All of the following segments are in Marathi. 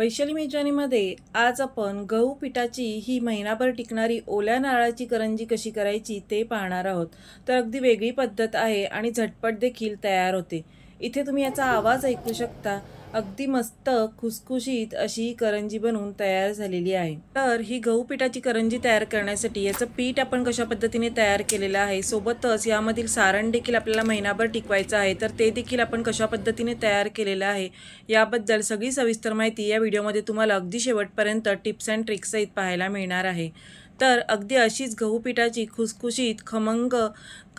वैशाली मेजवानीमध्ये आज आपण गहू पिठाची ही महिनाभर टिकणारी ओल्या नारळाची करंजी कशी करायची ते पाहणार आहोत तर अगदी वेगळी पद्धत आहे आणि झटपट देखील तयार होते इथे तुम्ही याचा आवाज ऐकू शकता अगदी मस्त खुसखुशीत अशी करंजी बनवून तयार झालेली आहे तर ही गहू पिठाची करंजी तयार करण्यासाठी याचं पीठ आपण कशा पद्धतीने तयार केलेलं आहे सोबतच यामधील सारण देखील आपल्याला महिनाभर टिकवायचं आहे तर ते देखील आपण कशा पद्धतीने तयार केलेलं आहे याबद्दल सगळी सविस्तर माहिती या व्हिडिओमध्ये तुम्हाला अगदी शेवटपर्यंत टिप्स अँड ट्रिक्ससहित पाहायला मिळणार आहे तर अगदी अशीच गहू पिठाची खुसखुशीत खमंग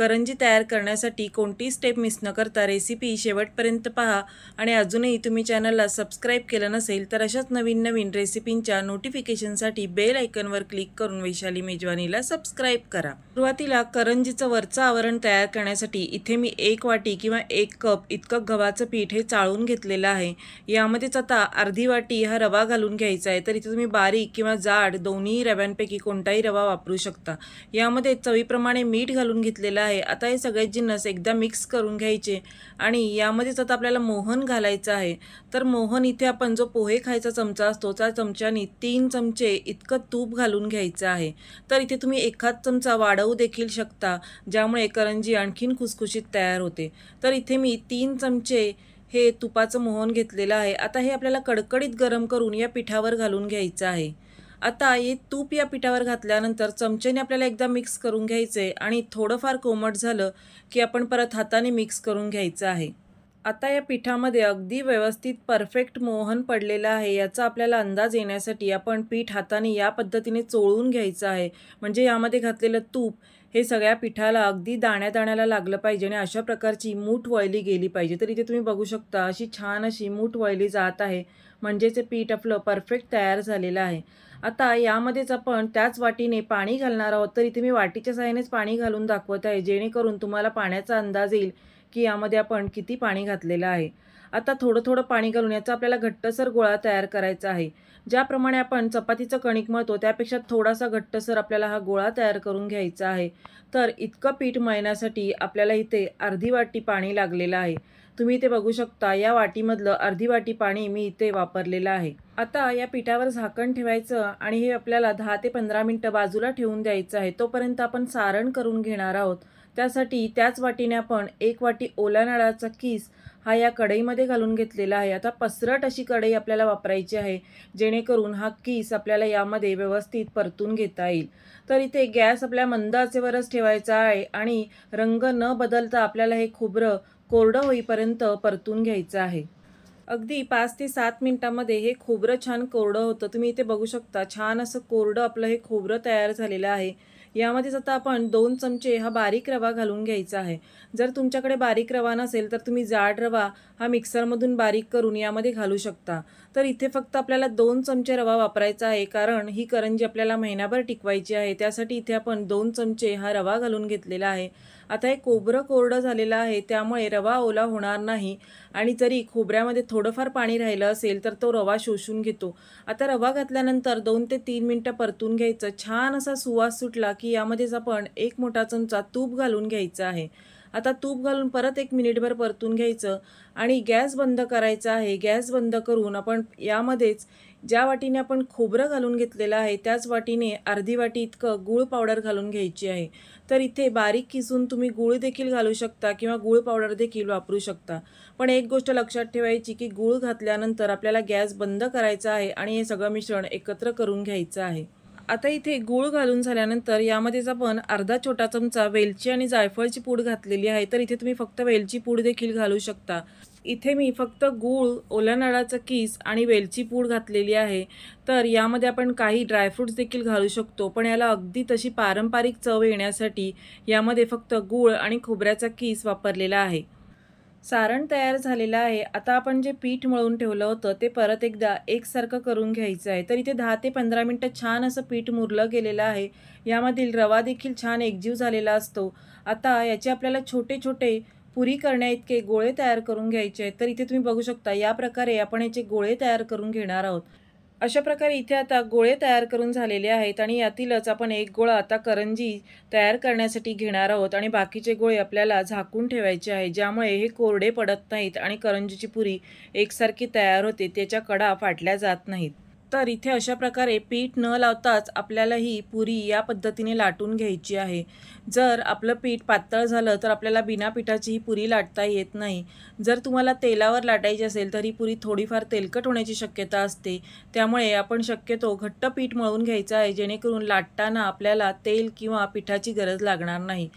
करंजी तयार करण्यासाठी कोणतीही स्टेप मिस न करता रेसिपी शेवटपर्यंत पहा आणि अजूनही तुम्ही चॅनलला सबस्क्राईब केलं नसेल तर अशाच नवीन नवीन रेसिपींच्या नोटिफिकेशनसाठी बेल आयकनवर क्लिक करून वैशाली मेजवानीला सबस्क्राईब करा सुरुवातीला करंजीचं वरचं आवरण तयार करण्यासाठी इथे मी एक वाटी किंवा एक कप इतकं गव्हाचं पीठ हे चाळून घेतलेलं आहे यामध्येच आता अर्धी वाटी हा रवा घालून घ्यायचा आहे तर इथे तुम्ही बारीक किंवा जाड दोन्ही रव्यांपैकी कोणताही रवा वापरू शकता यामध्ये चवीप्रमाणे मीठ घालून घेतलेला आहे आहे आता हे सगळे जिन्नस एकदा मिक्स करून घ्यायचे आणि यामध्येच आता आपल्याला मोहन घालायचं आहे तर मोहन इथे आपण जो पोहे खायचा चमचा असतो त्या चमच्याने तीन चमचे इतकं तूप घालून घ्यायचं आहे तर इथे तुम्ही एखाद चमचा वाढवू देखील शकता ज्यामुळे करंजी आणखीन खुसखुशीत तयार होते तर इथे मी तीन चमचे हे तुपाचं मोहन घेतलेलं आहे आता हे आपल्याला कडकडीत गरम करून या पिठावर घालून घ्यायचं आहे आता हे तूप या पिठावर घातल्यानंतर चमच्याने आपल्याला एकदा मिक्स करून घ्यायचे आणि थोडंफार कोमट झालं की आपण परत हाताने मिक्स करून घ्यायचं आहे आता या पिठामध्ये अगदी व्यवस्थित परफेक्ट मोहन पडलेलं आहे याचा आपल्याला अंदाज येण्यासाठी आपण पीठ हाताने या पद्धतीने चोळून घ्यायचं आहे म्हणजे यामध्ये घातलेलं तूप हे सगळ्या पिठाला अगदी दाण्या दाण्याला लागलं पाहिजे आणि अशा प्रकारची मूठ वळली गेली पाहिजे तर इथे तुम्ही बघू शकता अशी छान अशी मूठ वळली जात आहे म्हणजेच पीठ आपलं परफेक्ट तयार झालेलं आहे आता यामध्येच आपण त्याच वाटीने पाणी घालणार आहोत तर इथे मी वाटीच्या साह्यानेच पाणी घालून दाखवत आहे जेणेकरून तुम्हाला पाण्याचा अंदाज येईल की यामध्ये आपण किती पाणी घातलेलं आहे आता थोडं थोडं पाणी घालून याचा आपल्याला घट्टसर गोळा तयार करायचा आहे ज्याप्रमाणे आपण चपातीचं कणिक मळतो त्यापेक्षा थोडासा घट्टसर आपल्याला हा गोळा तयार करून घ्यायचा आहे तर इतकं पीठ मळण्यासाठी आपल्याला इथे अर्धी वाटी पाणी लागलेलं आहे तुम्ही इथे बघू शकता या वाटीमधलं अर्धी वाटी पाणी मी इथे वापरलेलं आहे आता या पिठावर झाकण ठेवायचं आणि हे आपल्याला दहा ते पंधरा मिनटं बाजूला ठेवून द्यायचं आहे तोपर्यंत आपण सारण करून घेणार आहोत त्यासाठी त्याच वाटीने आपण एक वाटी ओला नळाचा किस हा या कढईमध्ये घालून घेतलेला आहे आता पसरट अशी कढई आपल्याला वापरायची आहे जेणेकरून हा किस आपल्याला यामध्ये व्यवस्थित परतून घेता येईल तर इथे गॅस आपल्या मंद आचेवरच ठेवायचा आहे आणि रंग न बदलता आपल्याला हे खोबरं कोरडं होईपर्यंत परतून घ्यायचं आहे अगदी पाच ते सात मिनटामध्ये हे खोबरं छान कोरडं होतं तुम्ही इथे बघू शकता छान असं कोरडं आपलं हे खोबरं तयार झालेलं आहे यामध्येच आता आपण दोन चमचे हा बारीक रवा घालून घ्यायचा आहे जर तुमच्याकडे बारीक रवा नसेल तर तुम्ही जाड रवा हा मिक्सरमधून बारीक करून यामध्ये घालू शकता तर इथे फक्त आपल्याला दोन चमचे रवा वापरायचा आहे कारण ही करंजी आपल्याला महिनाभर टिकवायची आहे त्यासाठी इथे आपण दोन चमचे हा रवा घालून घेतलेला आहे आता हे कोबरं कोरडं झालेलं आहे त्यामुळे रवा ओला होणार नाही आणि जरी खोबऱ्यामध्ये थोडंफार पाणी राहिलं असेल तर तो रवा शोषून घेतो आता रवा घातल्यानंतर दोन ते तीन मिनटं परतून घ्यायचं छान असा सुवास सुटला की यामध्येच आपण एक मोठा चमचा तूप घालून घ्यायचा आहे आता तूप घालून परत एक मिनिटभर परतून घ्यायचं आणि गॅस बंद करायचा आहे गॅस बंद करून आपण यामध्येच ज्या वाटीने आपण खोबरं घालून घेतलेलं आहे त्याच वाटीने अर्धी वाटी इतकं गूळ पावडर घालून घ्यायची आहे तर इथे बारीक किसून तुम्ही गूळ देखील घालू शकता किंवा गूळ पावडर देखील वापरू शकता पण एक गोष्ट लक्षात ठेवायची की गूळ घातल्यानंतर आपल्याला गॅस बंद करायचा आहे आणि हे सगळं मिश्रण एकत्र करून घ्यायचं आहे आता इथे गूळ घालून झाल्यानंतर यामध्येच आपण अर्धा छोटा चमचा वेलची आणि जायफळची पूड घातलेली आहे तर इथे तुम्ही फक्त वेलची पूड देखील घालू शकता इथे मी फक्त गूळ ओल्या नाळाचा कीस आणि वेलची पूड घातलेली आहे तर यामध्ये आपण काही ड्रायफ्रूट्स देखील घालू शकतो पण याला अगदी तशी पारंपरिक चव येण्यासाठी यामध्ये फक्त गूळ आणि खोबऱ्याचा किस वापरलेला आहे सारण तयार झालेलं आहे आता आपण जे पीठ मळून ठेवलं होतं ते परत एकदा एकसारखं करून घ्यायचं आहे तर इथे दहा ते पंधरा मिनटं छान असं पीठ मुरलं गेलेलं आहे यामधील रवा देखील छान एकजीव झालेला असतो आता याचे आपल्याला छोटे छोटे पुरी करण्या इतके गोळे तयार करून घ्यायचे आहेत तर इथे तुम्ही बघू शकता या प्रकारे आपण याचे गोळे तयार करून घेणार आहोत अशा प्रकारे इथे आता गोळे तयार करून झालेले आहेत आणि यातीलच आपण एक गोळा आता करंजी तयार करण्यासाठी घेणार आहोत आणि बाकीचे गोळे आपल्याला झाकून ठेवायचे आहे ज्यामुळे हे कोरडे पडत नाहीत आणि करंजीची पुरी एकसारखी तयार होते त्याच्या कडा फाटल्या जात नाहीत तर इथे अशा प्रकारे पीठ न लावताच आपल्याला ही पुरी या पद्धतीने लाटून घ्यायची आहे जर आपलं पीठ पातळ झालं तर आपल्याला बिना पिठाची ही पुरी लाटता येत नाही जर तुम्हाला तेलावर लाटायची असेल तर ही पुरी थोडीफार तेलकट होण्याची शक्यता असते त्यामुळे आपण शक्यतो घट्ट पीठ मळून घ्यायचं आहे जेणेकरून लाटताना आपल्याला तेल किंवा पिठाची गरज लागणार नाही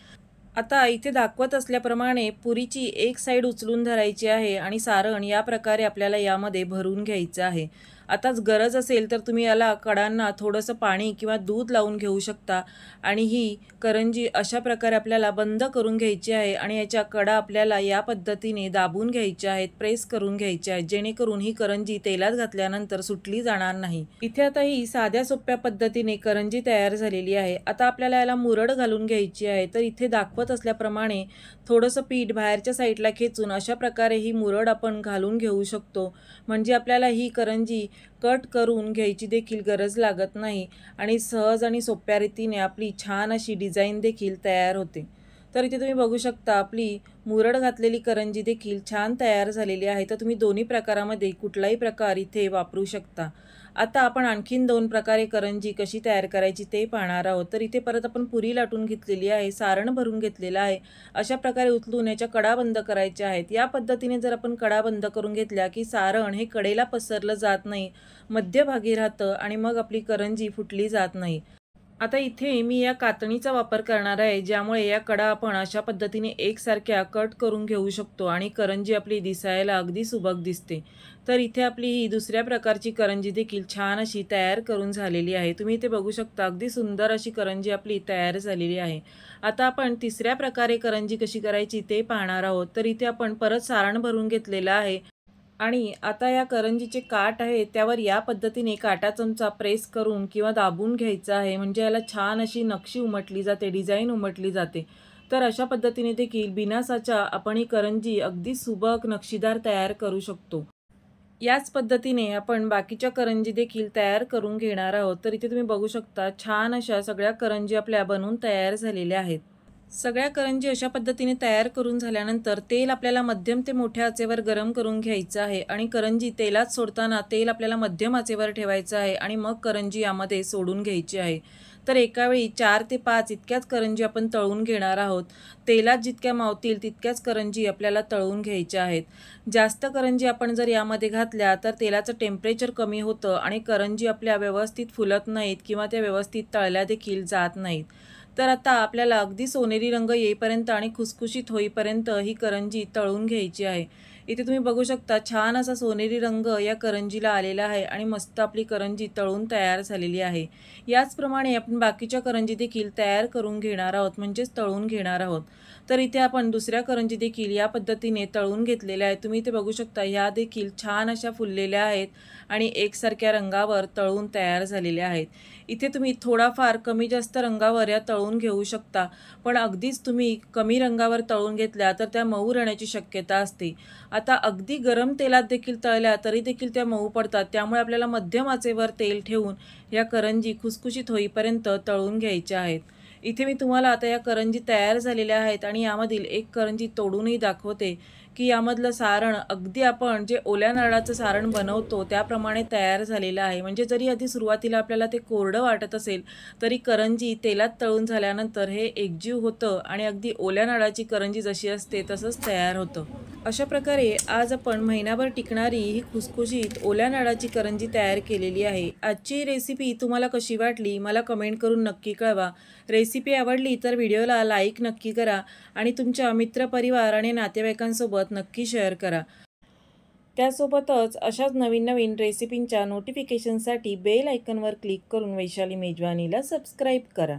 आता इथे दाखवत असल्याप्रमाणे पुरीची एक साईड उचलून धरायची आहे आणि सारण या प्रकारे आपल्याला यामध्ये भरून घ्यायचं आहे आताच गरज असेल तर तुम्ही याला कडांना थोडंसं पाणी किंवा दूध लावून घेऊ शकता आणि ही करंजी अशा प्रकारे आपल्याला बंद करून घ्यायची आहे आणि याच्या कडा आपल्याला या पद्धतीने दाबून घ्यायच्या आहेत प्रेस करून घ्यायच्या आहेत जेणेकरून ही करंजी तेलात घातल्यानंतर सुटली जाणार नाही इथे आता ही साध्या सोप्या पद्धतीने करंजी तयार झालेली आहे आता आपल्याला याला मुरड घालून घ्यायची आहे तर इथे दाखवत असल्याप्रमाणे थोडंसं पीठ बाहेरच्या साईडला खेचून अशा प्रकारे ही मुरड आपण घालून घेऊ शकतो म्हणजे आपल्याला ही करंजी कट करून घ्यायची देखील गरज लागत नाही आणि सहज आणि सोप्या रीतीने आपली छान अशी डिझाईन देखील तयार होते तर इथे तुम्ही बघू शकता आपली मुरड घातलेली करंजी देखील छान तयार झालेली आहे तर तुम्ही दोन्ही प्रकारामध्ये कुठलाही प्रकार इथे वापरू शकता आता आपण आणखीन दोन प्रकारे करंजी कशी तयार करायची ते पाहणार आहोत तर इथे परत आपण पुरी लाटून घेतलेली आहे सारण भरून घेतलेलं आहे अशा प्रकारे उचलून याच्या कडा बंद करायच्या आहेत या पद्धतीने जर आपण कडा बंद करून घेतल्या की सारण हे कडेला पसरलं जात नाही मध्यभागी राहतं आणि मग आपली करंजी फुटली जात नाही आता इथे मी या कातणीचा वापर करणार आहे ज्यामुळे या कडा आपण अशा पद्धतीने एकसारख्या कट करून घेऊ शकतो आणि करंजी आपली दिसायला अगदी सुबक दिसते तर इथे आपली ही दुसऱ्या प्रकारची करंजी देखील छान अशी तयार करून झालेली आहे तुम्ही इथे बघू शकता अगदी सुंदर अशी करंजी आपली तयार झालेली आहे आता आपण तिसऱ्या प्रकारे करंजी कशी करायची ते पाहणार आहोत तर इथे आपण परत सारण भरून घेतलेलं आहे आणि आता या करंजीचे काट आहे त्यावर या पद्धतीने काटा चमचा प्रेस करून किंवा दाबून घ्यायचा आहे म्हणजे याला छान अशी नक्षी उमटली जाते डिझाईन उमटली जाते तर अशा पद्धतीने देखील बिनासाच्या आपण ही करंजी अगदी सुबक नक्षीदार तयार करू शकतो याच पद्धतीने आपण बाकीच्या करंजी देखील तयार करून घेणार आहोत तर इथे तुम्ही बघू शकता छान अशा सगळ्या करंजी आपल्या बनवून तयार झालेल्या आहेत सगळ्या करंजी अशा पद्धतीने तयार करून झाल्यानंतर तेल आपल्याला मध्यम ते मोठ्या आचेवर गरम करून घ्यायचं आहे आणि करंजी तेलात सोडताना तेल आपल्याला मध्यम आचेवर ठेवायचं आहे आणि मग करंजी यामध्ये सोडून घ्यायची आहे तर एकावेळी चार ते पाच इतक्याच करंजी आपण तळून घेणार आहोत तेलात जितक्या मावतील तितक्याच करंजी आपल्याला तळून घ्यायच्या आहेत जास्त करंजी आपण जर यामध्ये घातल्या तर तेलाचं टेम्परेचर कमी होतं आणि करंजी आपल्या व्यवस्थित फुलत नाहीत किंवा त्या व्यवस्थित तळल्या देखील जात नाहीत तर आता आपल्याला अगदी सोनेरी रंग येईपर्यंत आणि खुसखुशीत होईपर्यंत ही करंजी तळून घ्यायची आहे इथे तुम्ही बघू शकता छान असा सोनेरी रंग या करंजीला आलेला आहे आणि मस्त आपली करंजी तळून तयार झालेली आहे याचप्रमाणे आपण बाकीच्या करंजी देखील तयार करून घेणार आहोत म्हणजेच तळून घेणार आहोत तर इथे आपण दुसऱ्या करंजी देखील या पद्धतीने तळून घेतलेल्या आहेत तुम्ही इथे बघू शकता ह्या देखील छान अशा फुललेल्या आहेत आणि एकसारख्या रंगावर तळून तयार झालेल्या आहेत इथे तुम्ही थोडाफार कमी जास्त रंगावर या तळून घेऊ शकता पण अगदीच तुम्ही कमी रंगावर तळून घेतल्या तर त्या मऊ राहण्याची शक्यता असते आता अगदी गरम तेलात देखील तळल्या तरी देखील त्या मऊ पडतात त्यामुळे आपल्याला मध्यम आचेवर तेल ठेवून या करंजी खुसखुशीत होईपर्यंत तळून घ्यायच्या आहेत इथे मी तुम्हाला आता या करंजी तयार झालेल्या आहेत आणि यामधील एक करंजी तोडूनही दाखवते की यामधलं सारण अगदी आपण जे ओल्या नारळाचं सारण बनवतो त्याप्रमाणे तयार झालेलं आहे म्हणजे जरी आधी सुरुवातीला आपल्याला ते कोरडं वाटत असेल तरी करंजी तेलात तळून झाल्यानंतर हे एकजीव होतं आणि अगदी ओल्या नारळाची करंजी जशी असते तसंच तयार होतं अशा प्रकारे आज आपण महिनाभर टिकणारी ही खुसखुशीत ओल्या नाळाची करंजी तयार केलेली आहे आजची रेसिपी तुम्हाला कशी वाटली मला कमेंट करून नक्की कळवा रेसिपी आवडली तर व्हिडिओला लाईक नक्की करा आणि तुमच्या मित्रपरिवार आणि नातेवाईकांसोबत नक्की शेअर करा त्यासोबतच अशाच नवीन नवीन रेसिपींच्या नोटिफिकेशनसाठी बेल आयकनवर क्लिक करून वैशाली मेजवानीला सबस्क्राईब करा